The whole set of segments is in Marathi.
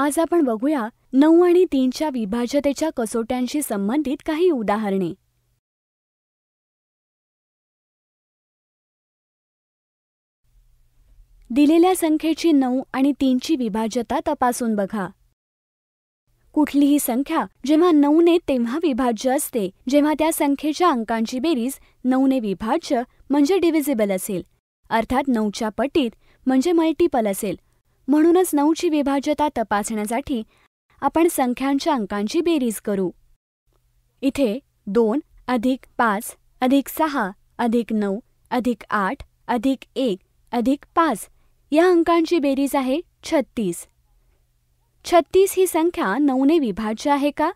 आज आपण बघूया नऊ आणि तीनच्या विभाज्यतेच्या कसोट्यांशी संबंधित काही उदाहरणे दिलेल्या संख्येची नऊ आणि तीनची विभाज्यता तपासून बघा कुठलीही संख्या जेव्हा नऊने तेव्हा विभाज्य असते जेव्हा त्या संख्येच्या अंकांची बेरीज नऊने विभाज्य म्हणजे डिव्हिजिबल असेल अर्थात नऊच्या पटीत म्हणजे मल्टिपल असेल म्हणूनच नऊची विभाज्यता तपासण्यासाठी आपण संख्यांच्या अंकांची बेरीज करू इथे दोन अधिक पाच अधिक सहा अधिक नऊ अधिक आठ अधिक एक अधिक पाच या अंकांची बेरीज आहे छत्तीस छत्तीस ही संख्या नऊने विभाज्य आहे का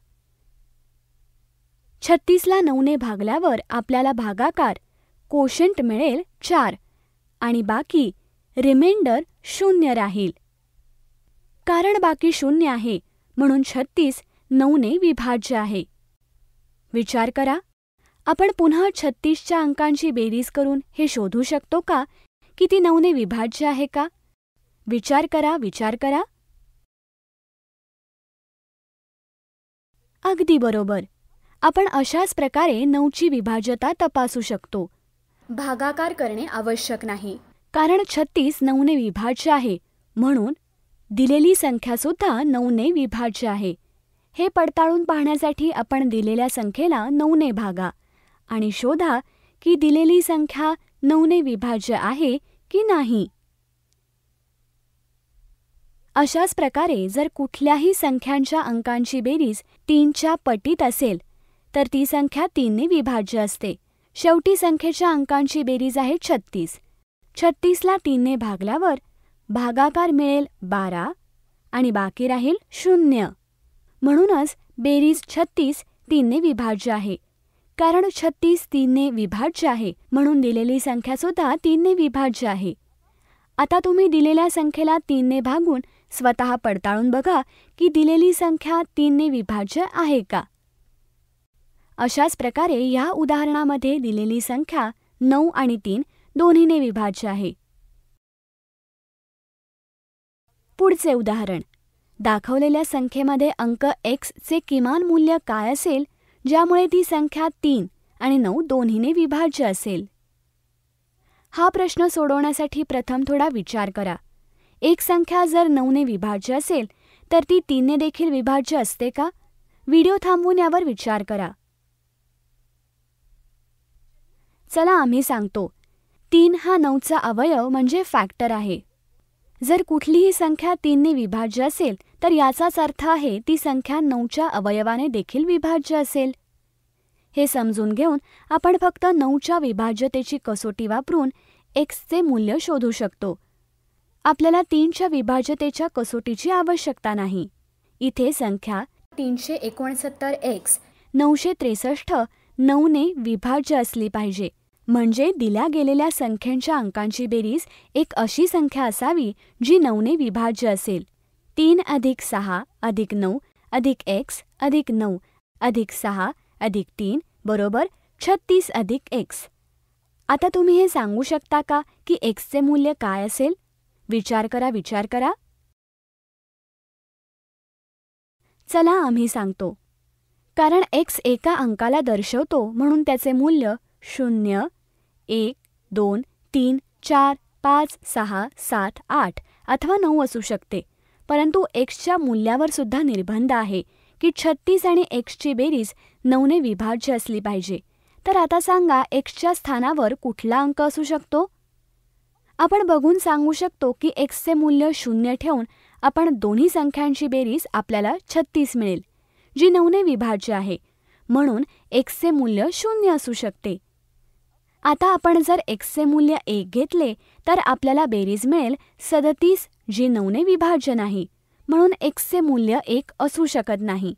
छत्तीसला नऊने भागल्यावर आपल्याला भागाकार कोशंट मिळेल चार आणि बाकी रिमेंडर शून्य राहील कारण बाकी शून्य आहे म्हणून छत्तीस नऊने विभाज्य आहे विचार करा आपण पुन्हा छत्तीसच्या अंकांची बेरीज करून हे शोधू शकतो का की ती नऊने विभाज्य आहे का विचार करा विचार करा अगदी बरोबर आपण अशाच प्रकारे नऊची विभाज्यता तपासू शकतो भागाकार करणे आवश्यक नाही कारण छत्तीस नऊने विभाज्य आहे म्हणून दिलेली संख्यासुद्धा नऊने विभाज्य आहे हे पडताळून पाहण्यासाठी आपण दिलेल्या संख्येला ने भागा आणि शोधा की दिलेली संख्या नऊने विभाज्य आहे की नाही अशाच प्रकारे जर कुठल्याही संख्यांच्या अंकांची बेरीज तीनच्या पटीत असेल तर ती संख्या तीनने विभाज्य असते शेवटी संख्येच्या अंकांची बेरीज आहे छत्तीस छत्तीसला तीनने भागल्यावर भागाकार मिळेल बारा आणि बाकी राहील शून्य म्हणूनच बेरीज छत्तीस तीनने विभाज्य आहे कारण छत्तीस तीनने विभाज्य आहे म्हणून दिलेली संख्यासुद्धा तीनने विभाज्य आहे आता तुम्ही दिलेल्या संख्येला तीनने भागून स्वतः पडताळून बघा की दिलेली संख्या तीनने विभाज्य आहे का अशाच प्रकारे या उदाहरणामध्ये दिलेली संख्या नऊ आणि तीन दोन्हीने विभाज्य आहे पुढचे उदाहरण दाखवलेल्या संख्येमध्ये अंक चे किमान मूल्य काय असेल ज्यामुळे ती संख्या तीन आणि नऊ दोन्हीने विभाज्य असेल हा प्रश्न सोडवण्यासाठी प्रथम थोडा विचार करा एक संख्या जर नऊने विभाज्य असेल तर ती तीनने देखील विभाज्य असते का व्हिडिओ थांबवून यावर विचार करा चला आम्ही सांगतो तीन हा नऊचा अवयव म्हणजे फॅक्टर आहे जर कुठलीही संख्या तीनने विभाज्य असेल तर याचाच अर्थ आहे ती संख्या नऊच्या अवयवाने देखील विभाज्य असेल हे समजून घेऊन आपण फक्त नऊच्या विभाज्यतेची कसोटी वापरून एक्सचे मूल्य शोधू शकतो आपल्याला तीनच्या विभाज्यतेच्या कसोटीची आवश्यकता नाही इथे संख्या तीनशे एकोणसत्तर एक्स नऊशे त्रेसष्ट नऊने विभाज्य असली पाहिजे म्हणजे दिल्या गेलेल्या संख्यांच्या अंकांची बेरीज एक अशी संख्या असावी जी नऊने विभाज्य असेल तीन अधिक सहा अधिक नऊ अधिक एक्स अधिक नऊ अधिक सहा अधिक तीन बरोबर छत्तीस अधिक एक्स आता तुम्ही हे सांगू शकता का की एक्सचे मूल्य काय असेल विचार करा विचार करा चला आम्ही सांगतो कारण एक्स एका अंकाला दर्शवतो म्हणून त्याचे मूल्य शून्य एक दोन तीन चार पाच सहा सात आठ अथवा नऊ असू शकते परंतु एक्सच्या मूल्यावर सुद्धा निर्बंध आहे की छत्तीस आणि एक्सची बेरीज नऊने विभाज्य असली पाहिजे तर आता सांगा एक्सच्या स्थानावर कुठला अंक असू शकतो आपण बघून सांगू शकतो की एक्सचे मूल्य शून्य ठेवून आपण दोन्ही संख्यांची बेरीज आपल्याला छत्तीस मिळेल जी नऊने विभाज्य आहे म्हणून एक्सचे मूल्य शून्य असू शकते आता आपण जर एक्सचे मूल्य एक घेतले तर आपल्याला बेरीज मिळेल सदतीस जी नऊने विभाज्य नाही म्हणून एक्सचे मूल्य एक असू शकत नाही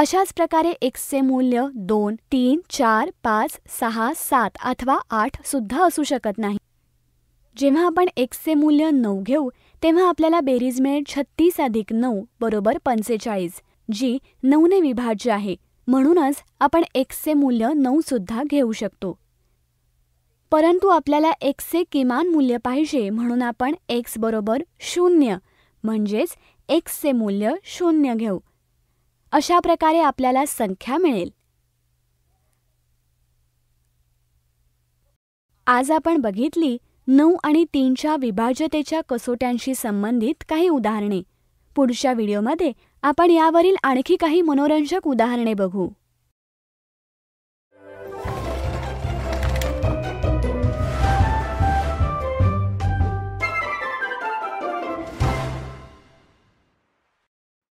अशाच प्रकारे एक्सचे मूल्य दोन तीन चार पाच सहा सात अथवा आठ सुद्धा असू शकत नाही जेव्हा आपण एक्सचे मूल्य नऊ घेऊ तेव्हा आपल्याला बेरीज मिळेल छत्तीस अधिक नऊ बरोबर पंचेचाळीस जी नऊने विभाज्य आहे म्हणूनच आपण एक्सचे मूल्य नऊ सुद्धा घेऊ शकतो परंतु आपल्याला एक्सचे किमान मूल्य पाहिजे म्हणून आपण एक्स बरोबर शून्य म्हणजेच एक्सचे मूल्य शून्य घेऊ अशा प्रकारे आपल्याला संख्या मिळेल आज आपण बघितली नऊ आणि तीनच्या विभाजतेच्या कसोट्यांशी संबंधित काही उदाहरणे पुढच्या व्हिडिओमध्ये आपण यावरील आणखी काही मनोरंजक उदाहरणे बघू